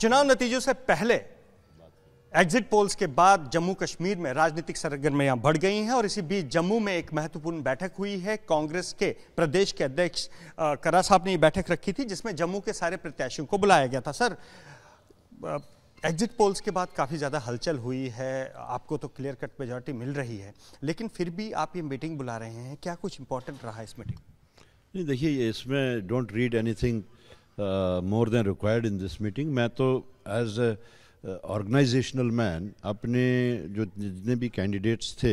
चुनाव नतीजों से पहले एग्जिट पोल्स के बाद जम्मू कश्मीर में राजनीतिक सरगर्मियां बढ़ गई हैं और इसी बीच जम्मू में एक महत्वपूर्ण बैठक हुई है कांग्रेस के प्रदेश के अध्यक्ष करा साहब ने ये बैठक रखी थी जिसमें जम्मू के सारे प्रत्याशियों को बुलाया गया था सर एग्जिट पोल्स के बाद काफ़ी ज़्यादा हलचल हुई है आपको तो क्लियर कट मेजोरिटी मिल रही है लेकिन फिर भी आप ये मीटिंग बुला रहे हैं क्या कुछ इंपॉर्टेंट रहा इस मीटिंग नहीं देखिए इसमें don't read anything more than required in this meeting मैं तो एज अ ऑर्गेनाइजेशनल मैन अपने जो जितने भी कैंडिडेट्स थे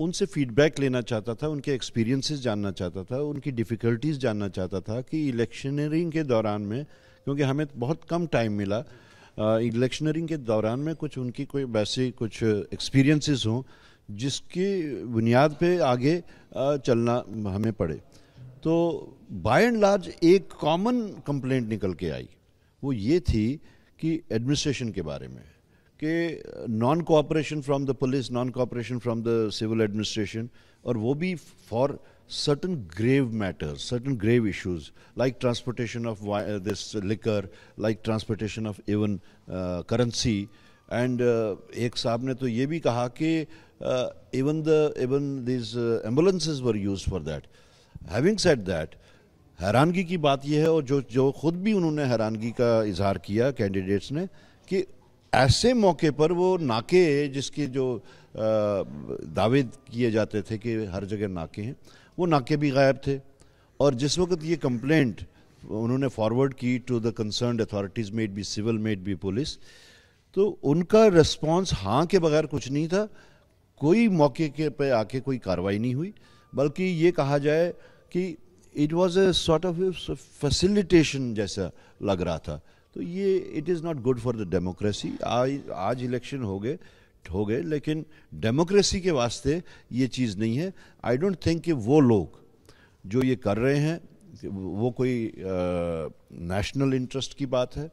उनसे फीडबैक लेना चाहता था उनके एक्सपीरियंसेस जानना चाहता था उनकी डिफ़िकल्टीज जानना चाहता था कि इलेक्शनरिंग के दौरान में क्योंकि हमें बहुत कम टाइम मिला इलेक्शनरिंग uh, के दौरान में कुछ उनकी कोई वैसे कुछ एक्सपीरियंसेस हों जिसकी बुनियाद पे आगे uh, चलना हमें पड़े तो बाय एंड लार्ज एक कॉमन कंप्लेंट निकल के आई वो ये थी कि एडमिनिस्ट्रेशन के बारे में कि non cooperation from the police non cooperation from the civil administration और वो भी for certain grave matters certain grave issues like transportation of this liquor like transportation of even currency and एक साहब ने तो ये भी कहा कि even the even this ambulances were used for that having said that हैरानगी की बात यह है और जो जो खुद भी उन्होंने हैरानगी का इजहार किया कैंडिडेट्स ने कि ऐसे मौके पर वो नाके जिसके जो दावे किए जाते थे कि हर जगह नाके हैं वो नाके भी गायब थे और जिस वक्त ये कंप्लेंट उन्होंने फॉरवर्ड की to the concern authorities maybe civil maybe police तो उनका रिस्पॉन्स हाँ के बगैर कुछ नहीं था कोई मौके के पे आके कोई कार्रवाई नहीं हुई बल्कि ये कहा जाए कि it was a sort of facilitation जैसा लग रहा था तो ये it is not good for the democracy आज आज इलेक्शन हो गए हो गए लेकिन डेमोक्रेसी के वास्ते ये चीज़ नहीं है आई डोंट थिंक कि वो लोग जो ये कर रहे हैं वो कोई नेशनल uh, इंटरेस्ट की बात है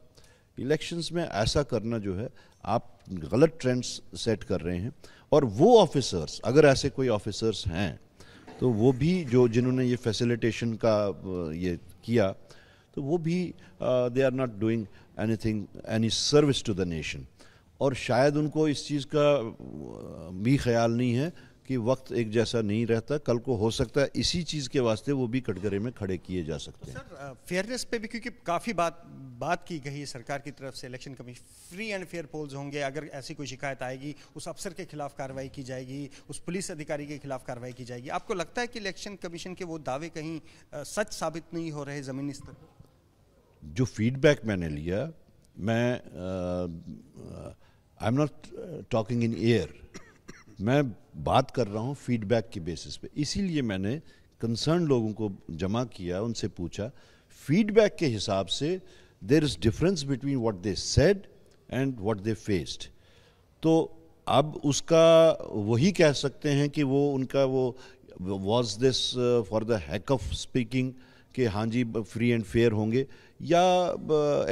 इलेक्शंस में ऐसा करना जो है आप गलत ट्रेंड्स सेट कर रहे हैं और वो ऑफिसर्स अगर ऐसे कोई ऑफिसर्स हैं तो वो भी जो जिन्होंने ये फैसिलिटेशन का ये किया तो वो भी they are not doing anything any service to the nation और शायद उनको इस चीज़ का भी ख्याल नहीं है कि वक्त एक जैसा नहीं रहता कल को हो सकता है इसी चीज़ के वास्ते वो भी कटघरे में खड़े किए जा सकते हैं सर फेयरनेस पे भी क्योंकि काफ़ी बात बात की गई है सरकार की तरफ से election commission free and fair polls होंगे अगर ऐसी कोई शिकायत आएगी उस अफसर के खिलाफ कार्रवाई की जाएगी उस पुलिस अधिकारी के खिलाफ कार्रवाई की जाएगी आपको लगता है कि इलेक्शन कमीशन के वो दावे कहीं सच साबित नहीं हो रहे जमीन स्तर पर जो फीडबैक मैंने लिया मैं I am not talking in air मैं बात कर रहा हूँ फीडबैक के बेसिस पे इसीलिए मैंने कंसर्न लोगों को जमा किया उनसे पूछा फीडबैक के हिसाब से there is difference between what they said and what they faced तो अब उसका वही कह सकते हैं कि वो उनका वो was this for the heck of speaking कि हाँ जी फ्री एंड फेयर होंगे या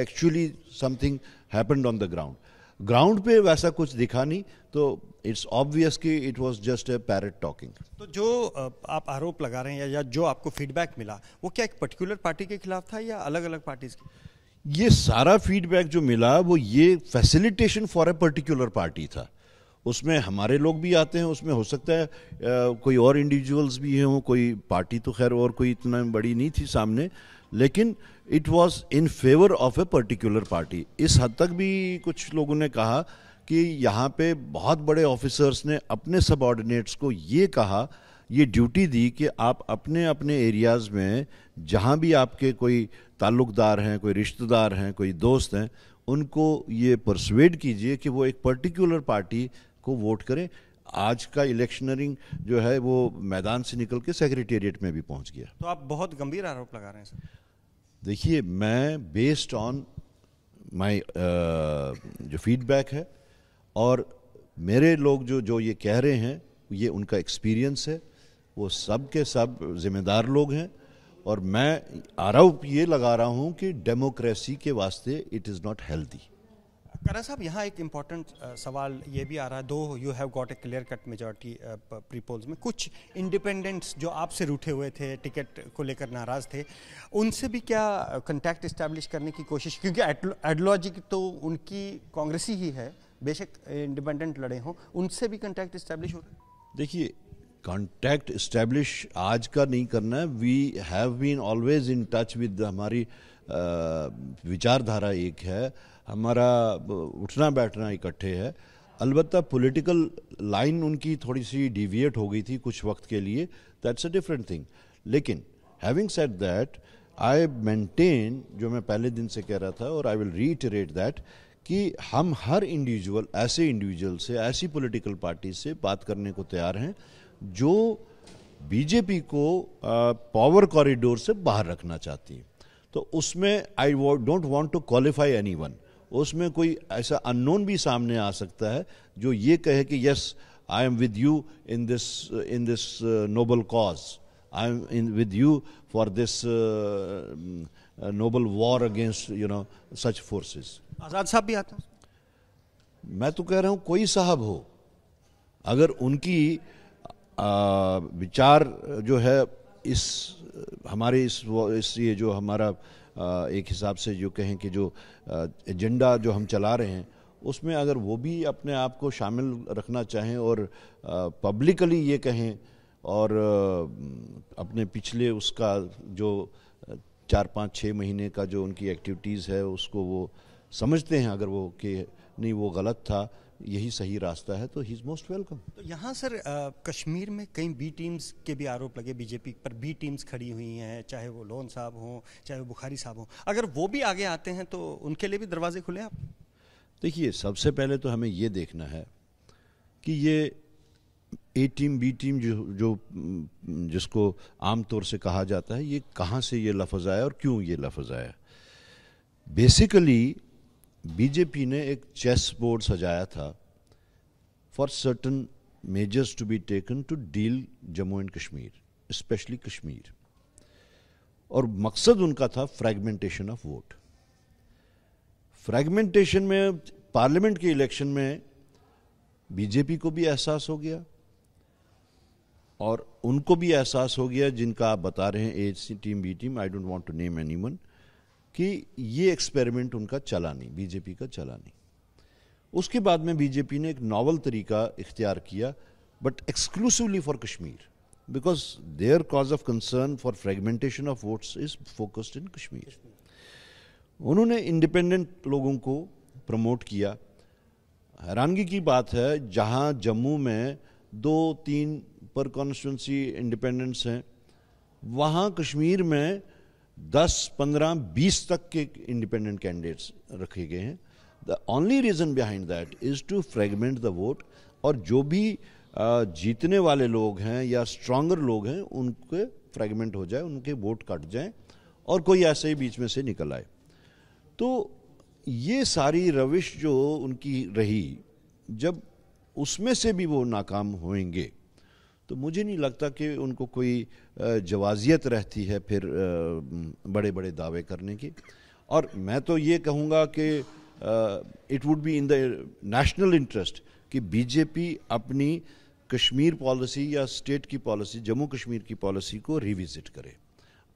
actually something happened on the ground ground पे वैसा कुछ दिखा नहीं तो इट्स ऑब्वियस कि it was just a parrot talking तो जो आप आरोप लगा रहे हैं या जो आपको फीडबैक मिला वो क्या एक पर्टिकुलर पार्टी के खिलाफ था या अलग अलग पार्टीज के ये सारा फीडबैक जो मिला वो ये facilitation for a particular party था उसमें हमारे लोग भी आते हैं उसमें हो सकता है आ, कोई और इंडिविजुअल्स भी हों कोई पार्टी तो खैर और कोई इतना बड़ी नहीं थी सामने लेकिन it was in favour of a particular party इस हद तक भी कुछ लोगों ने कहा कि यहाँ पे बहुत बड़े ऑफिसर्स ने अपने ऑर्डिनेट्स को ये कहा ये ड्यूटी दी कि आप अपने अपने एरियाज़ में जहाँ भी आपके कोई ताल्लुकदार हैं कोई रिश्तेदार हैं कोई दोस्त हैं उनको ये परसुएड कीजिए कि वो एक पर्टिकुलर पार्टी को वोट करें आज का इलेक्शनरिंग जो है वो मैदान से निकल के सेक्रेटेरिएट में भी पहुंच गया तो आप बहुत गंभीर आरोप लगा रहे हैं सर देखिए मैं बेस्ड ऑन माय जो फीडबैक है और मेरे लोग जो जो ये कह रहे हैं ये उनका एक्सपीरियंस है वो सब के सब जिम्मेदार लोग हैं और मैं आरोप ये लगा रहा हूँ कि डेमोक्रेसी के वास्ते इट इज़ नॉट हेल्दी करा साहब यहाँ एक इम्पॉर्टेंट सवाल ये भी आ रहा है though you have got a clear cut majority prepolls में कुछ इंडिपेंडेंट्स जो आपसे रूठे हुए थे टिकट को लेकर नाराज थे उनसे भी क्या कंटैक्ट इस्टेब्लिश करने की कोशिश क्योंकि आइडियोलॉजी तो उनकी कांग्रेसी ही है बेशक इंडिपेंडेंट लड़े हों उनसे भी कंटैक्ट इस्टेब्लिश हो रहा है देखिए कॉन्टैक्ट इस्टेब्लिश आज का नहीं करना है we have been always in touch with हमारी विचारधारा एक है हमारा उठना बैठना इकट्ठे है अलबत् पॉलिटिकल लाइन उनकी थोड़ी सी डिविएट हो गई थी कुछ वक्त के लिए दैट्स अ डिफरेंट थिंग लेकिन having said that I maintain जो मैं पहले दिन से कह रहा था और आई विल रीटरेट दैट कि हम हर इंडिविजुअल ऐसे इंडिविजुअल से ऐसी पॉलिटिकल पार्टी से बात करने को तैयार हैं जो बीजेपी को पावर कॉरिडोर से बाहर रखना चाहती है तो उसमें I don't want to qualify anyone उसमें कोई ऐसा अननोन भी सामने आ सकता है जो ये कहे कि yes I am with you in this in this noble cause I am in with you for this noble war against you know such forces Azad साहब भी आते हैं मैं तो कह रहा हूँ कोई साहब हो अगर उनकी विचार जो है इस हमारे इस, इस ये जो हमारा एक हिसाब से जो कहें कि जो एजेंडा जो हम चला रहे हैं उसमें अगर वो भी अपने आप को शामिल रखना चाहें और पब्लिकली ये कहें और अपने पिछले उसका जो चार पाँच छः महीने का जो उनकी एक्टिविटीज़ है उसको वो समझते हैं अगर वो कि नहीं वो गलत था यही सही रास्ता है तो ही इज़ मोस्ट वेलकम तो यहाँ सर आ, कश्मीर में कई बी टीम्स के भी आरोप लगे बीजेपी पर बी टीम्स खड़ी हुई हैं चाहे वो लोन साहब हों चाहे वो बुखारी साहब हों अगर वो भी आगे आते हैं तो उनके लिए भी दरवाजे खुले आप देखिए सबसे पहले तो हमें ये देखना है कि ये ए टीम बी टीम जो जो जिसको आमतौर से कहा जाता है ये कहाँ से ये लफज आया और क्यों ये लफज आया बेसिकली बीजेपी ने एक चेस बोर्ड सजाया था for certain measures to be taken to deal Jammu and Kashmir especially Kashmir और मकसद उनका था फ्रेगमेंटेशन ऑफ वोट फ्रेगमेंटेशन में पार्लियामेंट के इलेक्शन में बीजेपी को भी एहसास हो गया और उनको भी एहसास हो गया जिनका आप बता रहे हैं A team B team I don't want to name anyone कि ये एक्सपेरिमेंट उनका चला नहीं बीजेपी का चला नहीं उसके बाद में बीजेपी ने एक नॉवल तरीका इख्तियार किया but exclusively for Kashmir because their cause of concern for fragmentation of votes is focused in Kashmir उन्होंने इंडिपेंडेंट लोगों को प्रमोट किया हैरानगी की बात है जहां जम्मू में दो तीन पर कॉन्स्टिट्यूंसी इंडिपेंडेंट्स हैं वहां कश्मीर में दस पंद्रह बीस तक के इंडिपेंडेंट कैंडिडेट्स रखे गए हैं the only reason behind that is to fragment the vote और जो भी जीतने वाले लोग हैं या स्ट्रांगर लोग हैं उनके फ्रेगमेंट हो जाए उनके वोट कट जाए और कोई ऐसे ही बीच में से निकल आए तो ये सारी रविश जो उनकी रही जब उसमें से भी वो नाकाम होंगे तो मुझे नहीं लगता कि उनको कोई जवाजियत रहती है फिर बड़े बड़े दावे करने की और मैं तो ये कहूँगा कि it would be in the national interest कि बीजेपी अपनी कश्मीर पॉलिसी या स्टेट की पॉलिसी जम्मू कश्मीर की पॉलिसी को रिविजिट करे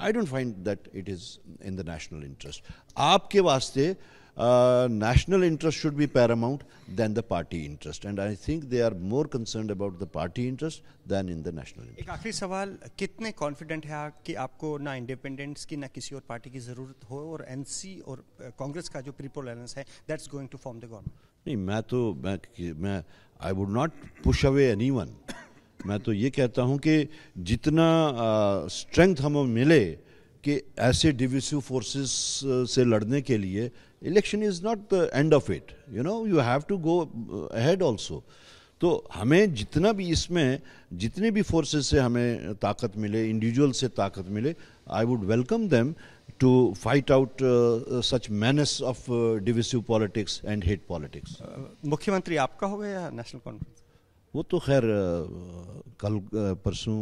I don't find that it is in the national interest आपके वास्ते uh, national interest should be paramount than the party interest. And I think they are more concerned about the party interest than in the national interest. एक आखिरी सवाल कितने confident हैं आप कि आपको ना independence की ना किसी और पार्टी की ज़रूरत हो और NC और कांग्रेस का जो प्रीपोलेंस है that's going to form the government? नहीं मैं तो मैं मैं I would not push away anyone. मैं तो ये कहता हूँ कि जितना स्ट्रेंथ हमें मिले कि ऐसे डिविसिव फोर्सेस uh, से लड़ने के लिए election is not the end of it you know you have to go ahead also तो हमें जितना भी इसमें जितने भी फोर्सेस से हमें ताकत मिले इंडिविजुअल से ताकत मिले I would welcome them to fight out such menace of divisive politics and hate politics मुख्यमंत्री आपका होगा या नेशनल कॉन्फ्रेंस वो तो खैर कल परसों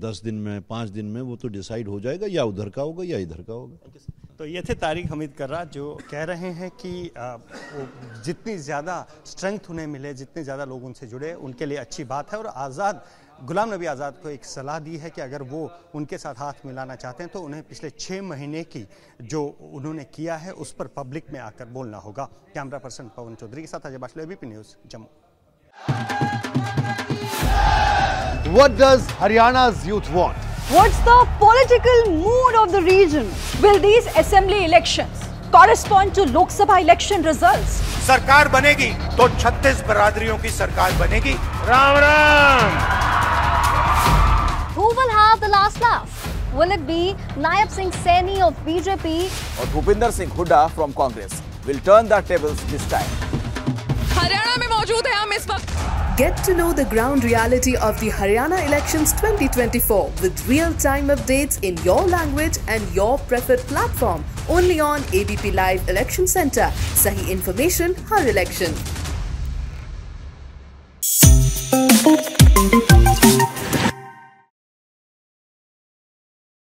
दस दिन में पाँच दिन में वो तो डिसाइड हो जाएगा या उधर का होगा या इधर का होगा तो ये थे तारिक हमीद कर्रा जो कह रहे हैं कि वो जितनी ज़्यादा स्ट्रेंथ उन्हें मिले जितने ज़्यादा लोग उनसे जुड़े उनके लिए अच्छी बात है और आज़ाद गुलाम नबी आज़ाद को एक सलाह दी है कि अगर वो उनके साथ हाथ मिलाना चाहते हैं तो उन्हें पिछले छः महीने की जो उन्होंने किया है उस पर पब्लिक में आकर बोलना होगा कैमरा पर्सन पवन चौधरी के साथ Ajay Bashle B News Jammu What does Haryana's youth want? What's the political mood of the region? Will these assembly elections correspond to Lok Sabha election results? सरकार बनेगी तो 36 बरादरियों की सरकार बनेगी Ram Ram Who will have the last laugh? Will it be Nayab Singh Saini of BJP or Bhupinder Singh Hooda from Congress? Will turn the tables this time. Haryana Get to know the ground reality of the Haryana elections 2024 with real time updates in your language and your preferred platform only on ABP Live Election Center. Sahi information, har election.